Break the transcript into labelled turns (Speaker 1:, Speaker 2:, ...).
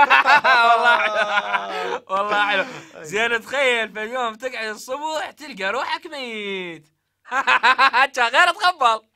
Speaker 1: والله حلو والله طيب. حلو زين تخيل في يوم تقعد الصبح تلقى روحك ميت غير تقبل